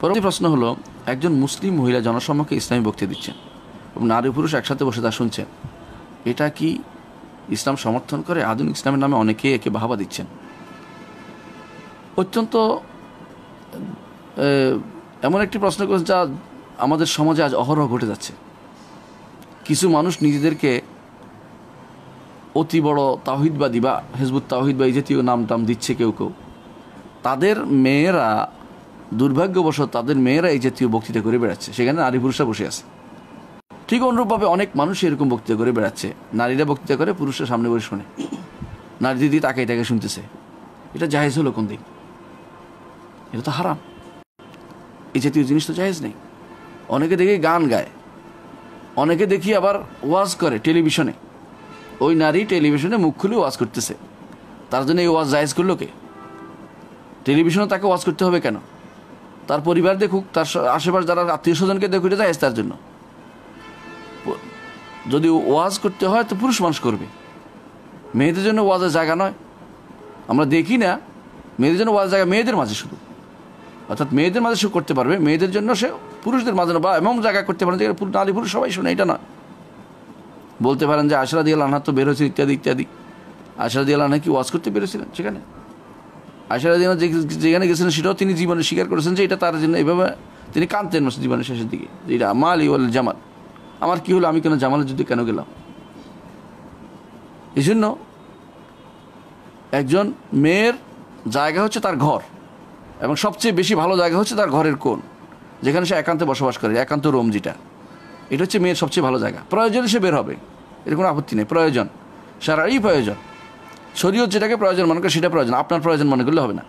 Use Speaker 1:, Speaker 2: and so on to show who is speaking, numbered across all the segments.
Speaker 1: পরবর্তী প্রশ্ন হলো একজন মুসলিম মহিলা জনসমক্ষে ইসলামী বক্তি দিচ্ছেন নারী পুরুষ একসাথে বসে তা শুনছেন এটা কি ইসলাম সমর্থন করে আধুনিক ইসলামের নামে অনেকেই একে বাহাবা দিচ্ছেন অত্যন্ত এমন একটি প্রশ্ন করেছে যা আমাদের সমাজে আজ অহরহ ঘটে যাচ্ছে কিছু মানুষ নিজেদেরকে অতি বড় তাহিদবাদী বা হেজবুত তাহিদ বা এই জাতীয় নাম টাম দিচ্ছে কেউ কেউ তাদের মেয়েরা দুর্ভাগ্যবশত তাদের মেয়েরা এই জাতীয় বক্তৃতা করে বেড়াচ্ছে সেখানে নারী পুরুষরা বসে আছে ঠিক অনুরূপভাবে অনেক মানুষ এরকম বক্তৃতা করে বেড়াচ্ছে নারীরা বক্তৃতা করে পুরুষরা সামনে বসে শোনে নারী দিদি তাকে তাকে শুনতেছে এটা জাহেজ হলো কোন দিন এটা তো হারাম এই জাতীয় জিনিস তো জাহেজ নেই অনেকে দেখি গান গায় অনেকে দেখি আবার ওয়াজ করে টেলিভিশনে ওই নারী টেলিভিশনে মুখ খুলে ওয়াজ করতেছে তার জন্য এই ওয়াজ জাহেজ করলো কে টেলিভিশনে তাকে ওয়াজ করতে হবে কেন তার পরিবার দেখুক তার আশেপাশে যারা আত্মীয় স্বজনকে দেখুক এটা জায়েজ তার জন্য যদি ওয়াজ করতে হয় তো পুরুষ মানুষ করবে মেয়েদের জন্য ওয়াজের জায়গা নয় আমরা দেখি না মেয়েদের জন্য ওয়াজের জায়গা মেয়েদের মাঝে শুধু অর্থাৎ মেয়েদের মাঝে সে করতে পারবে মেয়েদের জন্য সে পুরুষদের মাঝে বা এমন জায়গা করতে পারেন যে নারী পুরুষ সবাই শোনে এটা নয় বলতে পারেন যে আশরা দিয়ে তো বেরোছে ইত্যাদি ইত্যাদি আশরা দিয়ে আনহা কি ওয়াজ করতে বেরোছিলেন সেখানে আশারাদিনা যেখানে গেছিলেন সেটাও তিনি জীবনে স্বীকার করেছেন যে এটা তার জন্য এভাবে তিনি কাঁদতেন জীবনের শেষের দিকে যে এটা মাল ইউল জামাল আমার কি হলো আমি কেন জামালের যুদ্ধে কেন গেলাম এই জন্য একজন মেয়ের জায়গা হচ্ছে তার ঘর এবং সবচেয়ে বেশি ভালো জায়গা হচ্ছে তার ঘরের কোণ যেখানে সে একান্তে বসবাস করে একান্ত রোম যেটা এটা হচ্ছে মেয়ের সবচেয়ে ভালো জায়গা প্রয়োজনে সে বের হবে এর কোনো আপত্তি নেই প্রয়োজন সারাই প্রয়োজন শরীয়ত যেটাকে প্রয়োজন মনে করে সেটা প্রয়োজন আপনার প্রয়োজন মনে করলে হবে না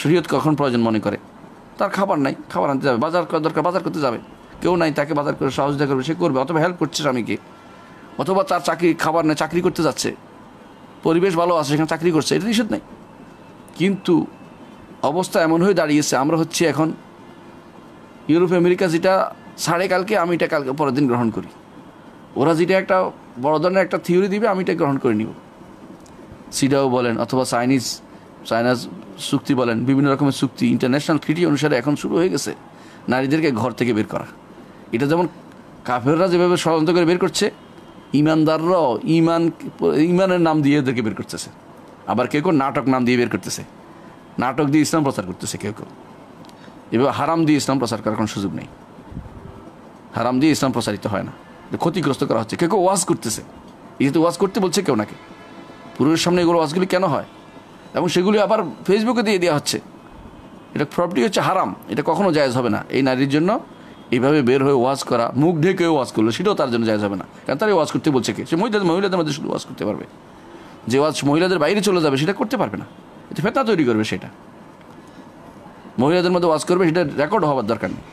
Speaker 1: শরীয়ত কখন প্রয়োজন মনে করে তার খাবার নাই খাবার আনতে যাবে বাজার করা দরকার বাজার করতে যাবে কেউ নাই তাকে বাজার করে সহযোগিতা করবে সে করবে অথবা হেল্প করছে স্বামীকে অথবা তার চাকরি খাবার নেই চাকরি করতে যাচ্ছে পরিবেশ ভালো আছে সেখানে চাকরি করছে এটা নিষেধ নেই কিন্তু অবস্থা এমন হয়ে দাঁড়িয়েছে আমরা হচ্ছে এখন ইউরোপ আমেরিকা যেটা সাড়ে কালকে আমি এটা কালকে পরের দিন গ্রহণ করি ওরা যেটা একটা বড় ধরনের একটা থিওরি দিবে আমি এটা গ্রহণ করে নিব সিডাও বলেন অথবা চাইনিজ চায়নাজ চুক্তি বলেন বিভিন্ন রকমের চুক্তি ইন্টারন্যাশনাল ট্রিটি অনুসারে এখন শুরু হয়ে গেছে নারীদেরকে ঘর থেকে বের করা এটা যেমন কাফেররা যেভাবে ষড়যন্ত্র করে বের করছে ইমানদাররাও ইমান ইমানের নাম দিয়ে এদেরকে বের করতেছে আবার কেউ কেউ নাটক নাম দিয়ে বের করতেছে নাটক দিয়ে ইসলাম প্রচার করতেছে কেউ কেউ এভাবে হারাম দিয়ে ইসলাম প্রচার করার কোনো সুযোগ নেই হারাম দিয়ে ইসলাম প্রচারিত হয় না ক্ষতিগ্রস্ত করা হচ্ছে কেউ কেউ ওয়াজ করতেছে এই তো ওয়াজ করতে বলছে কেউ নাকি পুরুষের সামনে এগুলো ওয়াজগুলি কেন হয় এবং সেগুলি আবার ফেসবুকে দিয়ে দেওয়া হচ্ছে এটা প্রপার্টি হচ্ছে হারাম এটা কখনো জায়জ হবে না এই নারীর জন্য এইভাবে বের হয়ে ওয়াজ করা মুখ ঢেকে ওয়াজ করলো সেটাও তার জন্য জায়জ হবে না কারণ তারা ওয়াজ করতে বলছে কে সে মহিলাদের মহিলাদের মধ্যে শুধু ওয়াজ করতে পারবে যে ওয়াজ মহিলাদের বাইরে চলে যাবে সেটা করতে পারবে না এটা ফেতনা তৈরি করবে সেটা মহিলাদের মধ্যে ওয়াজ করবে সেটা রেকর্ড হওয়ার দরকার নেই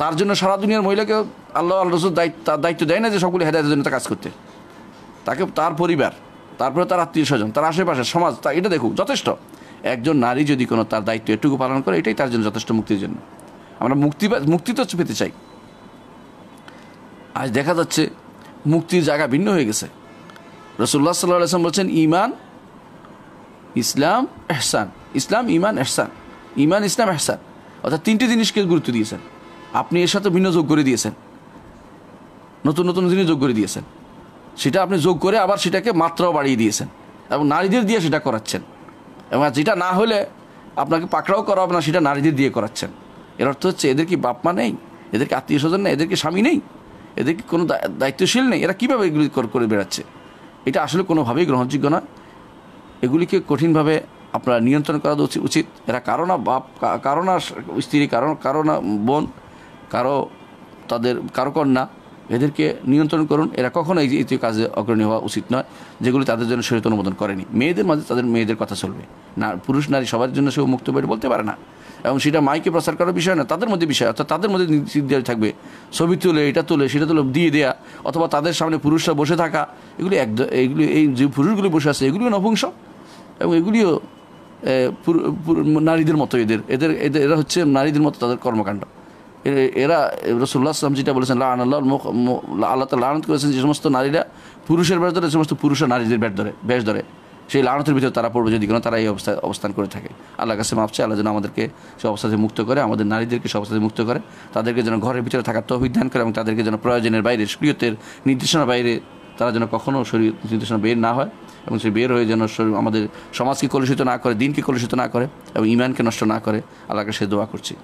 Speaker 1: তার জন্য সারা দুনিয়ার মহিলাকে আল্লাহ আল্লাহ রসুল দায়িত্ব তার দায়িত্ব দেয় না যে সকলে হেদায়তের জন্য কাজ করতে তাকে তার পরিবার তারপরে তার আত্মীয় স্বজন তার আশেপাশে সমাজ তা এটা দেখুক যথেষ্ট একজন নারী যদি কোনো তার দায়িত্ব এটুকু পালন করে এটাই তার জন্য যথেষ্ট মুক্তির জন্য আমরা মুক্তি মুক্তি তো পেতে চাই আজ দেখা যাচ্ছে মুক্তির জায়গা ভিন্ন হয়ে গেছে রসুল্লাহ সাল্লাহ আসলাম বলছেন ইমান ইসলাম এহসান ইসলাম ইমান এহসান ইমান ইসলাম এহসান অর্থাৎ তিনটি জিনিসকে গুরুত্ব দিয়েছেন আপনি এর সাথে ভিন্ন যোগ করে দিয়েছেন নতুন নতুন জিনিস যোগ করে দিয়েছেন সেটা আপনি যোগ করে আবার সেটাকে মাত্রাও বাড়িয়ে দিয়েছেন এবং নারীদের দিয়ে সেটা করাচ্ছেন এবং যেটা না হলে আপনাকে পাকড়াও করা হবে না সেটা নারীদের দিয়ে করাচ্ছেন এর অর্থ হচ্ছে এদের কি বাপমা নেই এদেরকে আত্মীয় স্বজন নেই এদেরকে স্বামী নেই এদের কি কোনো দায়িত্বশীল নেই এরা কীভাবে এগুলি করে বেড়াচ্ছে এটা আসলে কোনোভাবেই গ্রহণযোগ্য না এগুলিকে কঠিনভাবে আপনারা নিয়ন্ত্রণ করা উচিত এরা কারো না বাপ কারো না স্ত্রী কারো কারো না বোন কারো তাদের কারো কন্যা এদেরকে নিয়ন্ত্রণ করুন এরা কখনো এই জাতীয় কাজে অগ্রণী হওয়া উচিত নয় যেগুলি তাদের জন্য শরীর অনুমোদন করেনি মেয়েদের মাঝে তাদের মেয়েদের কথা চলবে না পুরুষ নারী সবার জন্য সেও মুক্ত বের বলতে পারে না এবং সেটা মাইকে প্রচার করার বিষয় না তাদের মধ্যে বিষয় অর্থাৎ তাদের মধ্যে নির্দেশ থাকবে ছবি তুলে এটা তুলে সেটা তুলে দিয়ে দেয়া অথবা তাদের সামনে পুরুষরা বসে থাকা এগুলি এক এগুলি এই যে পুরুষগুলি বসে আছে এগুলিও নপুংস এবং এগুলিও নারীদের মতো এদের এদের এদের এরা হচ্ছে নারীদের মতো তাদের কর্মকাণ্ড এরা রসুল্লাহ আসলাম যেটা বলেছেন লাল আল্লাহ আল্লাহ তালা আনন্দ করেছেন যে সমস্ত নারীরা পুরুষের ব্যাস ধরে সমস্ত পুরুষ নারীদের ব্যাট ধরে ব্যাস ধরে সেই লালনতের ভিতরে তারা পড়বে যদি কোনো তারা এই অবস্থায় অবস্থান করে থাকে আল্লাহ কাছে মাপছে আল্লাহ যেন আমাদেরকে সে অবস্থা থেকে মুক্ত করে আমাদের নারীদেরকে সব অবস্থা মুক্ত করে তাদেরকে যেন ঘরের ভিতরে থাকার তহবিদ দান করে এবং তাদেরকে যেন প্রয়োজনের বাইরে শরীয়তের নির্দেশনার বাইরে তারা যেন কখনও শরীর নির্দেশনা বের না হয় এবং সে বের হয়ে যেন আমাদের সমাজকে কলুষিত না করে দিনকে কলুষিত না করে এবং ইমানকে নষ্ট না করে আল্লাহকে সে দোয়া করছে